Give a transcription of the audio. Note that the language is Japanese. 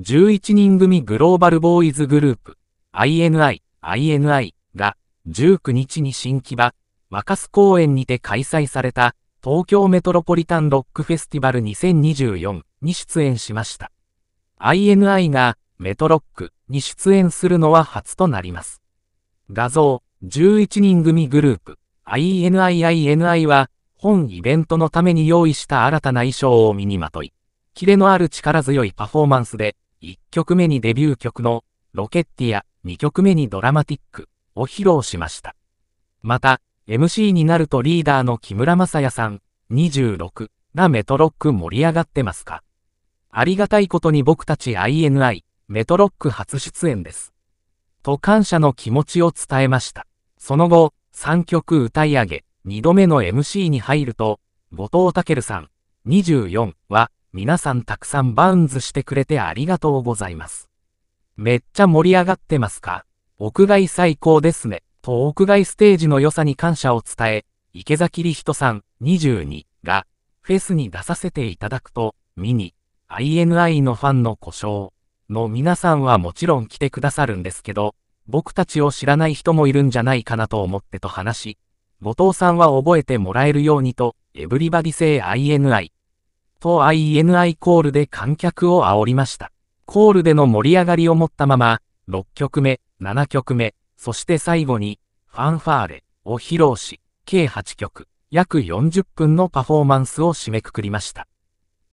11人組グローバルボーイズグループ、INI、INI が19日に新木場、若洲公園にて開催された東京メトロポリタンロックフェスティバル2024に出演しました。INI がメトロックに出演するのは初となります。画像、11人組グループ、INIINI は本イベントのために用意した新たな衣装を身にまとい、キレのある力強いパフォーマンスで1曲目にデビュー曲のロケッティや2曲目にドラマティックを披露しました。また、MC になるとリーダーの木村正也さん、26がメトロック盛り上がってますかありがたいことに僕たち INI、メトロック初出演です。と感謝の気持ちを伝えました。その後、3曲歌い上げ、2度目の MC に入ると、後藤健さん、24は、皆さんたくさんバウンズしてくれてありがとうございます。めっちゃ盛り上がってますか屋外最高ですね。と屋外ステージの良さに感謝を伝え、池崎理人さん22がフェスに出させていただくと、ミニ、INI のファンの故障の皆さんはもちろん来てくださるんですけど、僕たちを知らない人もいるんじゃないかなと思ってと話し、後藤さんは覚えてもらえるようにと、エブリバディ性 INI と INI コールで観客を煽りました。コールでの盛り上がりを持ったまま、6曲目、7曲目、そして最後に、ファンファーレを披露し、計8曲、約40分のパフォーマンスを締めくくりました。